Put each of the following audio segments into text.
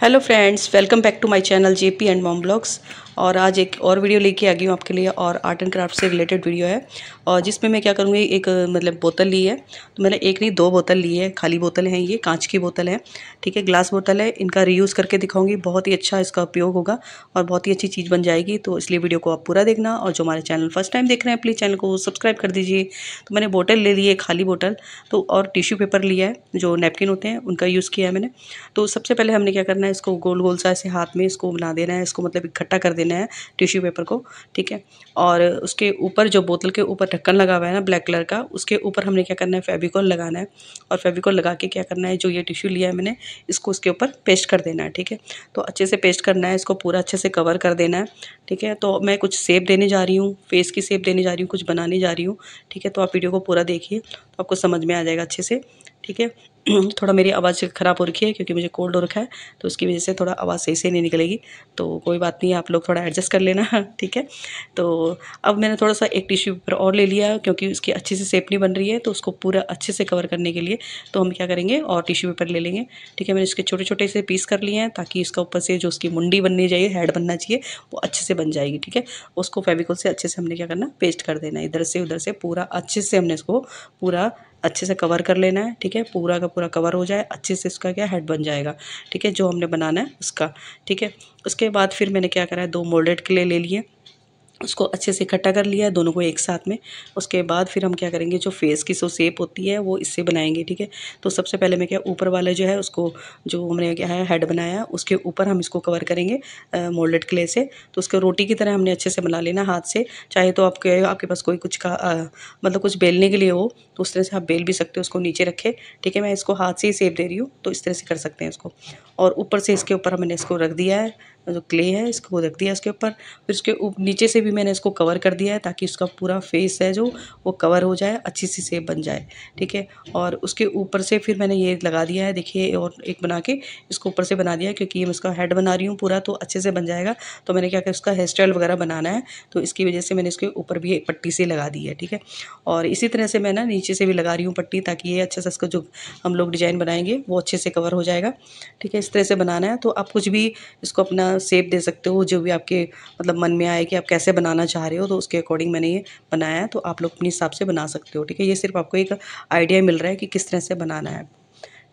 hello friends welcome back to my channel jp and mom blogs और आज एक और वीडियो लेके आ गई हूँ आपके लिए और आर्ट एंड क्राफ्ट से रिलेटेड वीडियो है और जिसमें मैं क्या करूँगी एक मतलब बोतल ली है तो मैंने एक नहीं दो बोतल ली है खाली बोतल हैं ये कांच की बोतल है ठीक है ग्लास बोतल है इनका रीयूज़ करके दिखाऊँगी बहुत ही अच्छा इसका उपयोग होगा और बहुत ही अच्छी चीज़ बन जाएगी तो इसलिए वीडियो को आप पूरा देखना और जो हमारे चैनल फर्स्ट टाइम देख रहे हैं प्लीज़ चैनल को सब्सक्राइब कर दीजिए तो मैंने बोटल ले ली है खाली बोटल तो और टिश्यू पेपर लिया है जो नैपकिन होते हैं उनका यूज़ किया है मैंने तो सबसे पहले हमने क्या करना है इसको गोल गोल सा ऐसे हाथ में इसको बना देना है इसको मतलब इकट्ठा कर देना देना है टिश्यू पेपर को ठीक है और उसके ऊपर जो बोतल के ऊपर ढक्कन लगा हुआ है ना ब्लैक कलर का उसके ऊपर हमने क्या करना है फेबिकॉल लगाना है और फेबिकॉल लगा के क्या करना है जो ये टिश्यू लिया है मैंने इसको उसके ऊपर पेस्ट कर देना है ठीक है तो अच्छे से पेस्ट करना है इसको पूरा अच्छे से कवर कर देना है ठीक है तो मैं कुछ सेप देने जा रही हूँ फेस की सेप देने जा रही हूँ कुछ बनाने जा रही हूँ ठीक है तो आप वीडियो को पूरा देखिए तो आपको समझ में आ जाएगा अच्छे से ठीक है थोड़ा मेरी आवाज़ ख़राब हो रखी है क्योंकि मुझे कोल्ड हो रखा है तो उसकी वजह से थोड़ा आवाज़ सही से नहीं निकलेगी तो कोई बात नहीं आप लोग थोड़ा एडजस्ट कर लेना ठीक है तो अब मैंने थोड़ा सा एक टिश्यू पेपर और ले लिया क्योंकि उसकी अच्छे से सेपनी बन रही है तो उसको पूरा अच्छे से कवर करने के लिए तो हम क्या करेंगे और टिश्यू पेपर ले लेंगे ठीक है मैंने इसके छोटे छोटे से पीस कर लिए हैं ताकि इसका ऊपर से जो उसकी मुंडी बननी चाहिए हेड बनना चाहिए वो अच्छे से बन जाएगी ठीक है उसको फेविकोल से अच्छे से हमने क्या करना पेस्ट कर देना इधर से उधर से पूरा अच्छे से हमने इसको पूरा अच्छे से कवर कर लेना है ठीक है पूरा का पूरा कवर हो जाए अच्छे से इसका क्या हेड बन जाएगा ठीक है जो हमने बनाना है उसका ठीक है उसके बाद फिर मैंने क्या करा है दो मोल्डेड क्ले ले लिए उसको अच्छे से इकट्ठा कर लिया दोनों को एक साथ में उसके बाद फिर हम क्या करेंगे जो फेस की सो सेप होती है वो इससे बनाएंगे ठीक है तो सबसे पहले मैं क्या ऊपर वाला जो है उसको जो हमने क्या है हेड बनाया उसके ऊपर हम इसको कवर करेंगे मोल्डेड क्ले से तो उसके रोटी की तरह हमने अच्छे से बना लेना हाथ से चाहे तो आपके आपके पास कोई कुछ का आ, मतलब कुछ बेलने के लिए हो तो उस तरह से आप बेल भी सकते हो उसको नीचे रखे ठीक है मैं इसको हाथ से ही सेप दे रही हूँ तो इस तरह से कर सकते हैं इसको और ऊपर से इसके ऊपर हमने इसको रख दिया है जो क्ले है इसको रख दिया इसके ऊपर फिर उसके उप, नीचे से भी मैंने इसको कवर कर दिया है ताकि उसका पूरा फेस है जो वो कवर हो जाए अच्छी सी सेप बन जाए ठीक है और उसके ऊपर से फिर मैंने ये लगा दिया है देखिए और एक बना के इसको ऊपर से बना दिया क्योंकि ये मैं इसका हेड बना रही हूँ पूरा तो अच्छे से बन जाएगा तो मैंने क्या किया उसका हेयर स्टाइल वगैरह बनाना है तो इसकी वजह से मैंने इसके ऊपर भी एक पट्टी से लगा दी है ठीक है और इसी तरह से मैं ना नीचे से भी लगा रही हूँ पट्टी ताकि ये अच्छे से इसका जो हम लोग डिज़ाइन बनाएंगे वो अच्छे से कवर हो जाएगा ठीक है इस तरह से बनाना है तो आप कुछ भी इसको अपना सेप दे सकते हो जो भी आपके मतलब मन में आए कि आप कैसे बनाना चाह रहे हो तो उसके अकॉर्डिंग मैंने ये बनाया है तो आप लोग अपने हिसाब से बना सकते हो ठीक है ये सिर्फ आपको एक आइडिया मिल रहा है कि किस तरह से बनाना है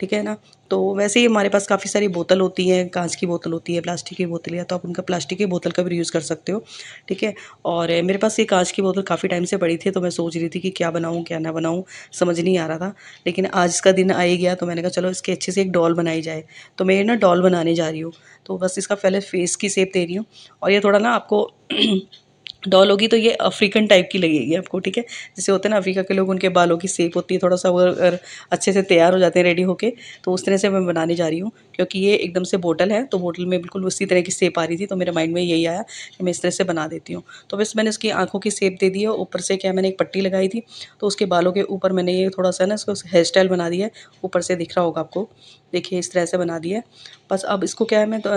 ठीक है ना तो वैसे ही हमारे पास काफ़ी सारी बोतल होती है कांच की बोतल होती है प्लास्टिक की बोतल या तो आप उनका प्लास्टिक की बोतल का भी यूज़ कर सकते हो ठीक है और मेरे पास ये कांच की बोतल काफ़ी टाइम से पड़ी थी तो मैं सोच रही थी कि क्या बनाऊँ क्या ना बनाऊँ समझ नहीं आ रहा था लेकिन आज का दिन आ ही गया तो मैंने कहा चलो इसके अच्छे से एक डॉल बनाई जाए तो मैं ना डॉल बनाने जा रही हूँ तो बस इसका पहले फेस की सेप दे रही हूँ और ये थोड़ा ना आपको डॉल होगी तो ये अफ्रीकन टाइप की लगेगी आपको ठीक है जैसे होते हैं ना अफ्रीका के लोग उनके बालों की सेप होती है थोड़ा सा वो अगर अच्छे से तैयार हो जाते हैं रेडी होके तो उस तरह से मैं बनाने जा रही हूँ क्योंकि ये एकदम से बोटल है तो बोटल में बिल्कुल उसी तरह की सेप आ रही थी तो मेरे माइंड में यही आया कि मैं इस तरह से बना देती हूँ तो बस मैंने उसकी आँखों की सेप दे दी है ऊपर से क्या मैंने एक पट्टी लगाई थी तो उसके बालों के ऊपर मैंने ये थोड़ा सा ना उसको हेयर स्टाइल बना दिया है ऊपर से दिख रहा होगा आपको देखिए इस तरह से बना दिया बस अब इसको क्या है मैं तो,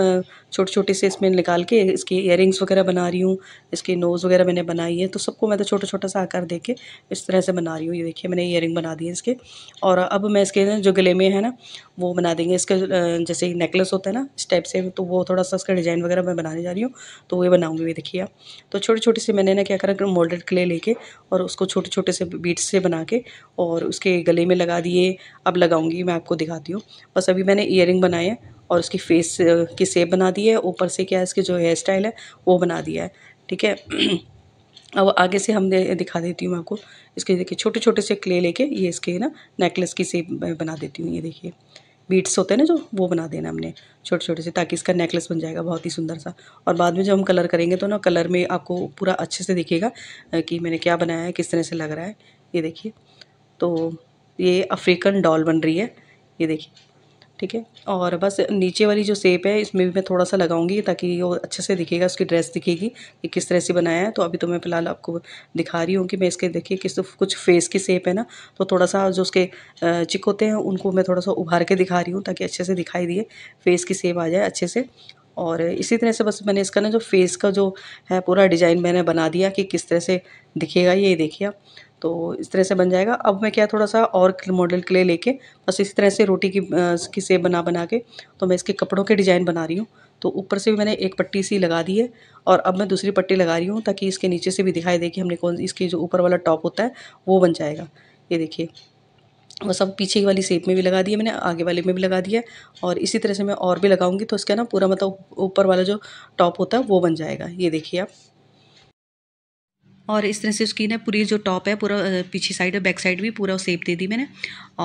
छोटे छोटे से इसमें निकाल के इसकी इयर वगैरह बना रही हूँ इसकी नोज़ वगैरह मैंने बनाई है तो सबको मैं तो छोटा छोटा सा आकार दे के इस तरह से बना रही हूँ ये देखिए मैंने इयरिंग बना दी है इसके और अब मैं इसके जो गले में है ना वो बना देंगे इसका जैसे नेकलेस होता है ना इस टाइप से तो वो थोड़ा सा इसका डिज़ाइन वगैरह मैं बनाने जा रही हूँ तो ये बनाऊँगी भी देखिए तो छोटे छोटे से मैंने ना क्या करा मोल्डेड क्ले लेके और उसको छोटे छोटे से बीट्स से बना के और उसके गले में लगा दिए अब लगाऊंगी मैं आपको दिखाती हूँ बस अभी मैंने इयर बनाए हैं और उसकी फेस की सेप बना दी है ऊपर से क्या है इसके जो हेयर स्टाइल है वो बना दिया है ठीक है अब आगे से हमने दिखा देती हूँ आपको इसके देखिए छोटे छोटे से क्ले लेके ये इसके ना नेकलेस की सेप बना देती हूँ ये देखिए बीट्स होते हैं ना जो वो बना देना हमने छोटे छोटे से ताकि इसका नेकलेस बन जाएगा बहुत ही सुंदर सा और बाद में जब हम कलर करेंगे तो ना कलर में आपको पूरा अच्छे से दिखेगा कि मैंने क्या बनाया है किस तरह से लग रहा है ये देखिए तो ये अफ्रीकन डॉल बन रही है ये देखिए ठीक है और बस नीचे वाली जो सेप है इसमें भी मैं थोड़ा सा लगाऊंगी ताकि वो अच्छे से दिखेगा उसकी ड्रेस दिखेगी कि किस तरह से बनाया है तो अभी तो मैं फ़िलहाल आपको दिखा रही हूँ कि मैं इसके देखिए किस तो कुछ फेस की सेप है ना तो थोड़ा सा जो उसके चिक होते हैं उनको मैं थोड़ा सा उभार के दिखा रही हूँ ताकि अच्छे से दिखाई दिए फेस की सेप आ जाए अच्छे से और इसी तरह से बस मैंने इसका ना जो फेस का जो है पूरा डिज़ाइन मैंने बना दिया कि किस तरह से दिखेगा ये देखिए आप तो इस तरह से बन जाएगा अब मैं क्या थोड़ा सा और मॉडल के लिए लेके बस इसी तरह से रोटी की की सेब बना बना के तो मैं इसके कपड़ों के डिज़ाइन बना रही हूँ तो ऊपर से भी मैंने एक पट्टी सी लगा दी है और अब मैं दूसरी पट्टी लगा रही हूँ ताकि इसके नीचे से भी दिखाई दे कि हमने कौन इसकी जो ऊपर वाला टॉप होता है वो बन जाएगा ये देखिए वो सब पीछे वाली सेप में भी लगा दिया मैंने आगे वाले में भी लगा दिया और इसी तरह से मैं और भी लगाऊंगी तो उसके ना पूरा मतलब ऊपर वाला जो टॉप होता है वो बन जाएगा ये देखिए आप और इस तरह से उसकी ना पूरी जो टॉप है पूरा पीछे साइड और बैक साइड भी पूरा सेप दे दी मैंने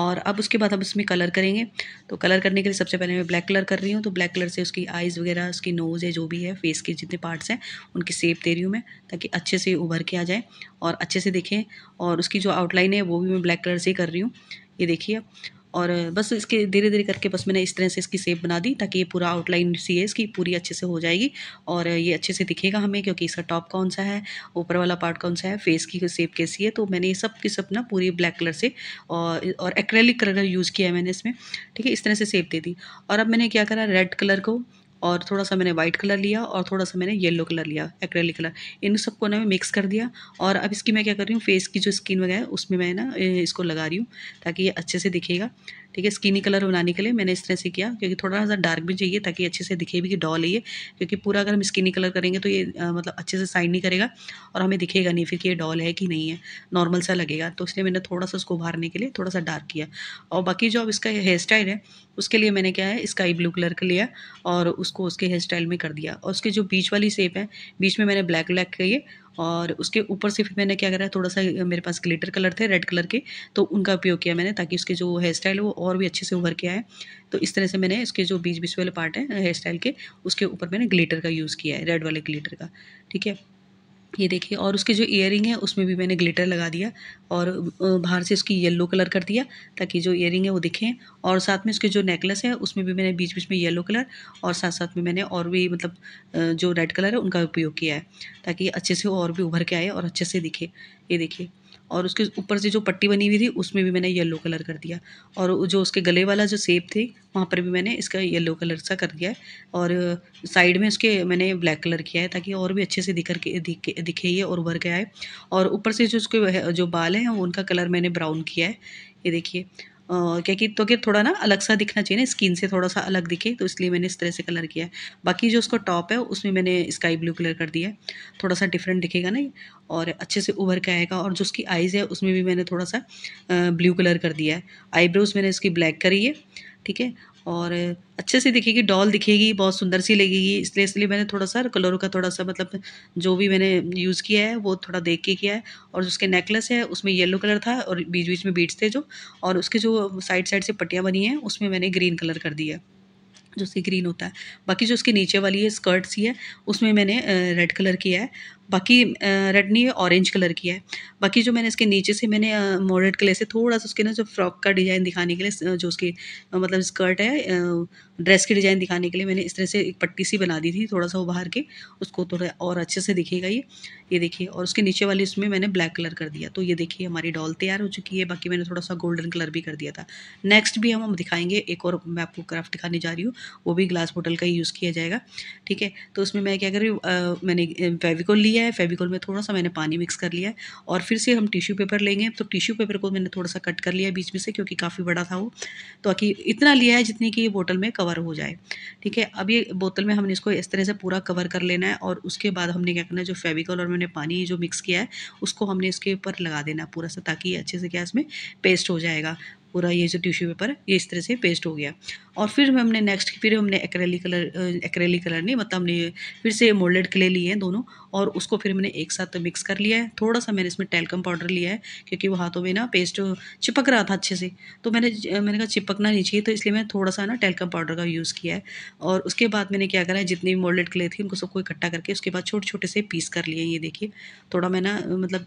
और अब उसके बाद हम इसमें कलर करेंगे तो कलर करने के लिए सबसे पहले मैं ब्लैक कलर कर रही हूँ तो ब्लैक कलर से उसकी आइज़ वगैरह उसकी नोज़ है जो भी है फेस के जितने पार्ट्स हैं उनकी सेप दे रही हूँ मैं ताकि अच्छे से उभर के आ जाए और अच्छे से देखें और उसकी जो आउटलाइन है वो भी मैं ब्लैक कलर से ही कर रही हूँ ये देखिए और बस इसके धीरे धीरे करके बस मैंने इस तरह से इसकी सेप बना दी ताकि ये पूरा आउटलाइन सी है इसकी पूरी अच्छे से हो जाएगी और ये अच्छे से दिखेगा हमें क्योंकि इसका टॉप कौन सा है ऊपर वाला पार्ट कौन सा है फेस की सेप कैसी है तो मैंने ये सब की सब ना पूरी ब्लैक कलर से और और एक्रेलिक कलर यूज़ किया है मैंने इसमें ठीक है इस तरह से सेप दे दी और अब मैंने क्या करा रेड कलर को और थोड़ा सा मैंने वाइट कलर लिया और थोड़ा सा मैंने येलो कलर लिया एक्रेलिक कलर इन सबको ना मैं मिक्स कर दिया और अब इसकी मैं क्या कर रही हूँ फेस की जो स्किन वगैरह है उसमें मैं ना इसको लगा रही हूँ ताकि ये अच्छे से दिखेगा ठीक है स्किनी कलर बनाने के लिए मैंने इस तरह से किया क्योंकि थोड़ा सा डार्क भी चाहिए ताकि अच्छे से दिखे भी कि डॉल है ये क्योंकि पूरा अगर हम स्किनी कलर करेंगे तो ये आ, मतलब अच्छे से साइन नहीं करेगा और हमें दिखेगा नहीं फिर कि ये डॉल है कि नहीं है नॉर्मल सा लगेगा तो इसलिए मैंने थोड़ा सा उसको उभारने के लिए थोड़ा सा डार्क किया और बाकी जो अब इसका हेयर स्टाइल है उसके लिए मैंने क्या है स्काई ब्लू कलर का लिया और उसको उसके हेयर स्टाइल में कर दिया और उसके जो बीच वाली शेप है बीच में मैंने ब्लैक ब्लैक किए और उसके ऊपर से फिर मैंने क्या करा थोड़ा सा मेरे पास ग्लिटर कलर थे रेड कलर के तो उनका उपयोग किया मैंने ताकि उसके जो हेयर स्टाइल है वो और भी अच्छे से उभर के आए तो इस तरह से मैंने इसके जो बीच बीच वाले पार्ट हैं हेयर स्टाइल के उसके ऊपर मैंने ग्लिटर का यूज़ किया है रेड वाले ग्लिटर का ठीक है ये देखिए और उसके जो ईयरिंग है उसमें भी मैंने ग्लिटर लगा दिया और बाहर से उसकी येलो कलर कर दिया ताकि जो ईयरिंग है वो दिखें और साथ में उसके जो नेकलेस है उसमें भी मैंने बीच बीच में येलो कलर और साथ साथ में मैंने और भी मतलब जो रेड कलर है उनका उपयोग किया है ताकि अच्छे से और भी उभर के आए और अच्छे से दिखे ये देखिए और उसके ऊपर से जो पट्टी बनी हुई थी उसमें भी मैंने येलो कलर कर दिया और जो उसके गले वाला जो सेप थे वहाँ पर भी मैंने इसका येलो कलर सा कर दिया है और साइड में उसके मैंने ब्लैक कलर किया है ताकि और भी अच्छे से दिखर के दिखे दिखे ये और उभर के आए और ऊपर से जो उसके जो बाल हैं उनका कलर मैंने ब्राउन किया है ये देखिए क्या कि तो कि थोड़ा ना अलग सा दिखना चाहिए ना स्किन से थोड़ा सा अलग दिखे तो इसलिए मैंने इस तरह से कलर किया है बाकी जो उसका टॉप है उसमें मैंने स्काई ब्लू कलर कर दिया है थोड़ा सा डिफरेंट दिखेगा ना और अच्छे से उभर के आएगा और जो उसकी आइज़ है उसमें भी मैंने थोड़ा सा ब्लू कलर कर दिया है आईब्रोज़ मैंने उसकी ब्लैक करी है ठीक है और अच्छे से दिखेगी डॉल दिखेगी बहुत सुंदर सी लगेगी इसलिए इसलिए मैंने थोड़ा सा कलरों का थोड़ा सा मतलब जो भी मैंने यूज़ किया है वो थोड़ा देख के किया है और उसके नेकलेस है उसमें येलो कलर था और बीच बीच में बीट्स थे जो और उसके जो साइड साइड से पट्टियाँ बनी हैं उसमें मैंने ग्रीन कलर कर दिया है जो सी ग्रीन होता है बाकी जो उसके नीचे वाली है स्कर्ट सी है उसमें मैंने रेड कलर किया है बाकी है ऑरेंज कलर की है बाकी जो मैंने इसके नीचे से मैंने मॉडर्ड कलर से थोड़ा सा उसके ना जो फ्रॉक का डिज़ाइन दिखाने के लिए जो उसकी मतलब स्कर्ट है ड्रेस की डिज़ाइन दिखाने के लिए मैंने इस तरह से एक पट्टी सी बना दी थी थोड़ा सा उभार के उसको थोड़ा और अच्छे से दिखेगा ये ये देखिए और उसके नीचे वाली उसमें मैंने ब्लैक कलर कर दिया तो ये देखिए हमारी डॉल तैयार हो चुकी है बाकी मैंने थोड़ा सा गोल्डन कलर भी कर दिया था नेक्स्ट भी हम हम दिखाएंगे एक और मैं आपको क्राफ्ट दिखाने जा रही हूँ वो भी ग्लास बोटल का ही यूज़ किया जाएगा ठीक है तो उसमें मैं क्या कर रही हूँ मैंने फेविकोल लिया लिया है फेविकोल में थोड़ा सा मैंने पानी मिक्स कर लिया है और फिर से हम टिश्यू पेपर लेंगे तो टिश्यू पेपर को मैंने थोड़ा सा कट कर लिया बीच में से क्योंकि काफ़ी बड़ा था वो तो कि इतना लिया है जितनी कि ये बोतल में कवर हो जाए ठीक है अब ये बोतल में हमने इसको इस तरह से पूरा कवर कर लेना है और उसके बाद हमने क्या करना है जो फेविकोल और मैंने पानी जो मिक्स किया है उसको हमने इसके ऊपर लगा देना पूरा सा ताकि अच्छे से क्या इसमें पेस्ट हो जाएगा पूरा ये जो टिश्यू पेपर ये इस तरह से पेस्ट हो गया और फिर हमने नेक्स्ट फिर हमने एक्रेली कलर एक्रेली कलर नहीं मतलब हमने फिर से मोल्डेड क्ले लिए हैं दोनों और उसको फिर हमने एक साथ मिक्स कर लिया है थोड़ा सा मैंने इसमें टेलकम पाउडर लिया है क्योंकि वो हाथों में ना पेस्ट चिपक रहा था अच्छे से तो मैंने मैंने कहा चिपकना नहीं चाहिए तो इसलिए मैंने थोड़ा सा ना टेलकम पाउडर का यूज़ किया है और उसके बाद मैंने क्या करा है जितनी भी मोल्डेड क्ले थी उनको सबको इकट्ठा करके उसके बाद छोटे छोटे से पीस कर लिए ये देखिए थोड़ा मैं ना मतलब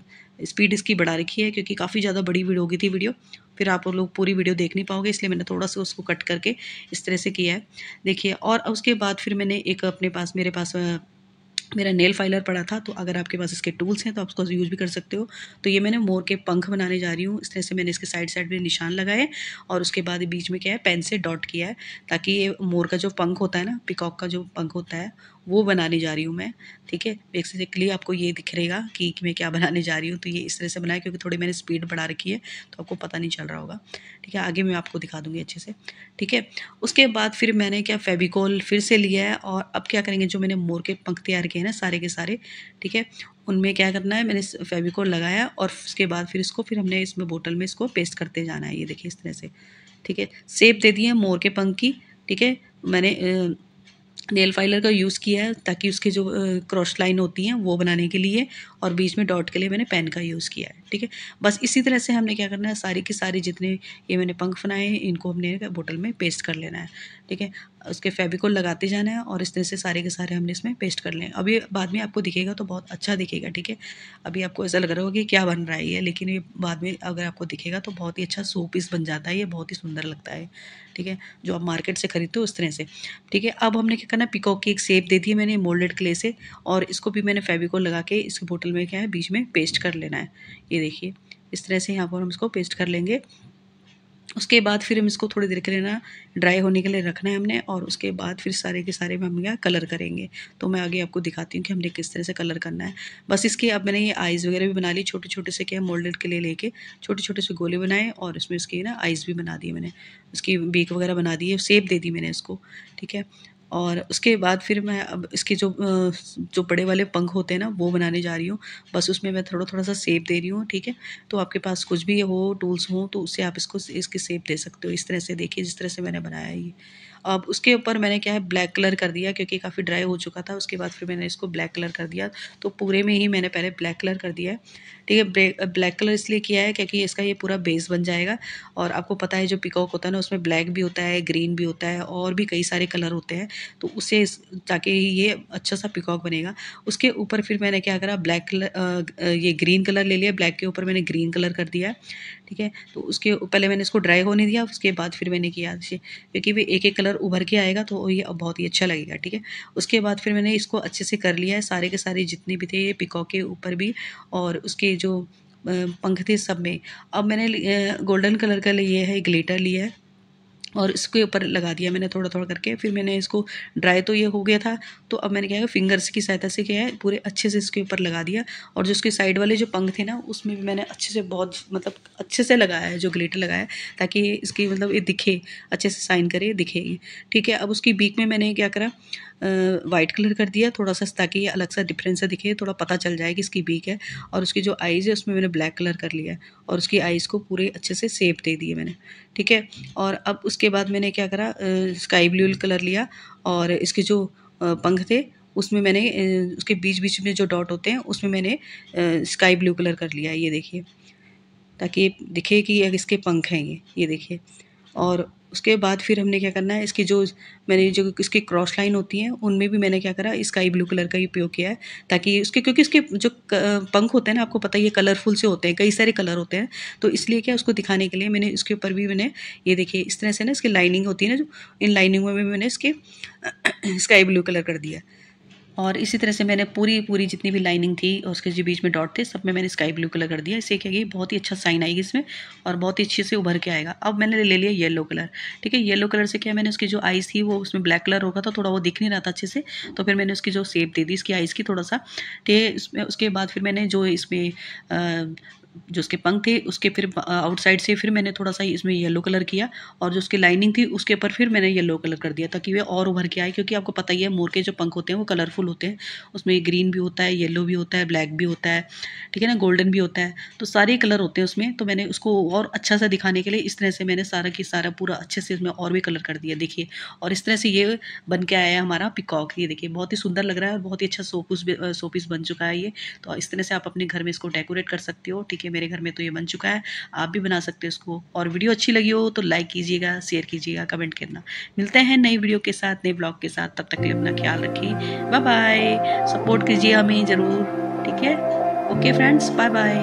स्पीड इसकी बढ़ा रखी है क्योंकि काफ़ी ज़्यादा बड़ी वीडियो होगी थी वीडियो फिर आप लोग पूरी वीडियो देख नहीं पाओगे इसलिए मैंने थोड़ा सा उसको कट करके इस तरह से किया है देखिए और उसके बाद फिर मैंने एक अपने पास मेरे पास मेरा नेल फाइलर पड़ा था तो अगर आपके पास इसके टूल्स हैं तो आप उसको यूज़ भी कर सकते हो तो ये मैंने मोर के पंख बनाने जा रही हूँ इस तरह से मैंने इसके साइड साइड में निशान लगाए और उसके बाद बीच में क्या है पेन से डॉट किया है ताकि ये मोर का जो पंख होता है ना पिकॉक का जो पंख होता है वो बनाने जा रही हूँ मैं ठीक है बेसिकली आपको ये दिख रहेगा कि, मैं क्या बनाने जा रही हूँ तो ये इस तरह से बनाया क्योंकि थोड़ी मैंने स्पीड बढ़ा रखी है तो आपको पता नहीं चल रहा होगा ठीक है आगे मैं आपको दिखा दूँगी अच्छे से ठीक है उसके बाद फिर मैंने क्या फेबिकॉल फिर से लिया है और अब क्या करेंगे जो मैंने मोर के पंख तैयार किए हैं ना सारे के सारे ठीक है उनमें क्या करना है मैंने फेबिकॉल लगाया और उसके बाद फिर इसको फिर हमने इसमें बोटल में इसको पेस्ट करते जाना है ये देखिए इस तरह से ठीक है सेप दे दिए मोर के पंख की ठीक है मैंने नेल फाइलर का यूज़ किया है ताकि उसकी जो क्रॉस लाइन होती हैं वो बनाने के लिए और बीच में डॉट के लिए मैंने पेन का यूज़ किया है ठीक है बस इसी तरह से हमने क्या करना है सारी की सारी जितने ये मैंने पंख बनाए इनको हमने बोतल में पेस्ट कर लेना है ठीक है उसके फेविकोल लगाते जाना है और इस तरह से सारे के सारे हमने इसमें पेस्ट कर लें अभी बाद में आपको दिखेगा तो बहुत अच्छा दिखेगा ठीक है अभी आपको ऐसा लग रहा होगा कि क्या बन रहा है ये लेकिन ये बाद में अगर आपको दिखेगा तो बहुत ही अच्छा सो पीस बन जाता है ये बहुत ही सुंदर लगता है ठीक है जो आप मार्केट से खरीदते हो उस तरह से ठीक है अब हमने क्या करना पिकॉक की एक सेप दे दी है मैंने मोल्डेड क्ले से और इसको भी मैंने फेविकोल लगा के इस बोटल में क्या है बीच में पेस्ट कर लेना है ये देखिए इस तरह से यहाँ पर हम इसको पेस्ट कर लेंगे उसके बाद फिर हम इसको थोड़ी देर के लिए ना ड्राई होने के लिए रखना है हमने और उसके बाद फिर सारे के सारे में हम क्या कलर करेंगे तो मैं आगे आपको दिखाती हूँ कि हमने किस तरह से कलर करना है बस इसकी अब मैंने ये आइज़ वगैरह भी बना ली छोटे छोटे से क्या मोल्डेड के लिए लेके छोटे छोटे से गोले बनाए और उसमें उसकी ना आइज़ भी बना दिए मैंने उसकी बीक वगैरह बना दी है सेप दे दी मैंने इसको ठीक है और उसके बाद फिर मैं अब इसके जो जो बड़े वाले पंख होते हैं ना वो बनाने जा रही हूँ बस उसमें मैं थोड़ा थोड़ा सा सेप दे रही हूँ ठीक है तो आपके पास कुछ भी हो टूल्स हो तो उससे आप इसको इसकी सेप दे सकते हो इस तरह से देखिए जिस तरह से मैंने बनाया ये अब उसके ऊपर मैंने क्या है ब्लैक कलर कर दिया क्योंकि काफ़ी ड्राई हो चुका था उसके बाद फिर मैंने इसको ब्लैक कलर कर दिया तो पूरे में ही मैंने पहले ब्लैक कलर कर दिया है ठीक है ब्लैक कलर इसलिए किया है क्योंकि इसका ये पूरा बेस बन जाएगा और आपको पता है जो पिकॉक होता है ना उसमें ब्लैक भी होता है ग्रीन भी होता है और भी कई सारे कलर होते हैं तो उससे ताकि ये अच्छा सा पिकॉक बनेगा उसके ऊपर फिर मैंने क्या करा ब्लैक कलर ये ग्रीन कलर ले लिया ब्लैक के ऊपर मैंने ग्रीन कलर कर दिया ठीक है तो उसके पहले मैंने इसको ड्राई होने दिया उसके बाद फिर मैंने किया क्योंकि भी एक एक कलर उभर के आएगा तो ये बहुत ही अच्छा लगेगा ठीक है उसके बाद फिर मैंने इसको अच्छे से कर लिया है सारे के सारे जितने भी थे ये पिकॉक के ऊपर भी और उसके जो पंख थे सब में अब मैंने गोल्डन कलर का लिए है ग्लेटर लिया है और इसके ऊपर लगा दिया मैंने थोड़ा थोड़ा करके फिर मैंने इसको ड्राई तो ये हो गया था तो अब मैंने क्या है फिंगर्स की सहायता से क्या है पूरे अच्छे से इसके ऊपर लगा दिया और जो उसके साइड वाले जो पंख थे ना उसमें भी मैंने अच्छे से बहुत मतलब अच्छे से लगाया है जो ग्लिटर लगाया ताकि इसकी मतलब ये दिखे अच्छे से साइन करे दिखे ठीक है अब उसकी बीक में मैंने क्या करा वाइट कलर कर दिया थोड़ा सा ताकि ये अलग सा डिफरेंस सा दिखे थोड़ा पता चल जाए कि इसकी बीक है और उसकी जो आइज़ है उसमें मैंने ब्लैक कलर कर लिया और उसकी आइज़ को पूरे अच्छे से सेप दे दिए मैंने ठीक है और अब उसके बाद मैंने क्या करा स्काई ब्लू कलर लिया और इसके जो पंख थे उसमें मैंने उसके बीच बीच में जो डॉट होते हैं उसमें मैंने स्काई ब्लू कलर कर लिया ये देखिए ताकि दिखे कि इसके पंख हैं ये ये देखिए और उसके बाद फिर हमने क्या करना है इसकी जो मैंने जो इसकी क्रॉस लाइन होती हैं उनमें भी मैंने क्या करा स्काई ब्लू कलर का ही उपयोग किया है ताकि उसके क्योंकि इसके जो पंख होते हैं ना आपको पता ही है कलरफुल से होते हैं कई सारे कलर होते हैं तो इसलिए क्या उसको दिखाने के लिए मैंने इसके ऊपर भी मैंने ये देखिए इस तरह से ना इसकी लाइनिंग होती है ना जो इन लाइनिंगों में मैंने इसके स्काई ब्लू कलर कर दिया और इसी तरह से मैंने पूरी पूरी जितनी भी लाइनिंग थी और उसके जो बीच में डॉट थे सब में मैंने स्काई ब्लू कलर कर दिया इससे क्या कि बहुत ही अच्छा साइन आएगी इसमें और बहुत ही अच्छे से उभर के आएगा अब मैंने ले लिया येलो कलर ठीक है येलो कलर से क्या मैंने उसकी जो आइज़ थी वो उसमें ब्लैक कलर होगा तो थोड़ा वो दिख नहीं रहा था अच्छे से तो फिर मैंने उसकी जो सेप दे दी इसकी आइज़ की थोड़ा सा ठीक है उसके बाद फिर मैंने जो इसमें जो उसके पंख थे उसके फिर आउटसाइड से फिर मैंने थोड़ा सा इसमें येलो कलर किया और जो उसकी लाइनिंग थी उसके ऊपर फिर मैंने येलो कलर कर दिया ताकि वे और उभर के आए क्योंकि आपको पता ही है मोर के जो पंख होते हैं वो कलरफुल होते हैं उसमें ग्रीन भी होता है येलो भी होता है ब्लैक भी होता है ठीक है ना गोल्डन भी होता है तो सारे कलर होते हैं उसमें तो मैंने उसको और अच्छा सा दिखाने के लिए इस तरह से मैंने सारा की सारा पूरा अच्छे से उसमें और भी कलर कर दिया देखिए और इस तरह से ये बन के आया है हमारा पिकॉक ये देखिए बहुत ही सुंदर लग रहा है और बहुत ही अच्छा सोपिस सोपीस बन चुका है ये तो इस तरह से आप अपने घर में इसको डेकोरेट कर सकते हो ठीक है देखिए मेरे घर में तो ये बन चुका है आप भी बना सकते हो इसको और वीडियो अच्छी लगी हो तो लाइक कीजिएगा शेयर कीजिएगा कमेंट करना मिलते हैं नई वीडियो के साथ नए ब्लॉग के साथ तब तक के लिए अपना ख्याल रखिए बाय बाय सपोर्ट कीजिए हमें ज़रूर ठीक है okay friends bye bye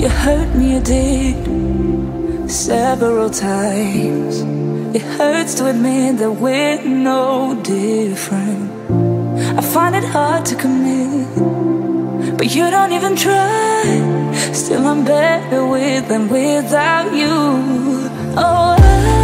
You hurt me, you did several times. It hurts to admit that we're no different. I find it hard to commit But you don't even try Still I'm better with than without you Oh, I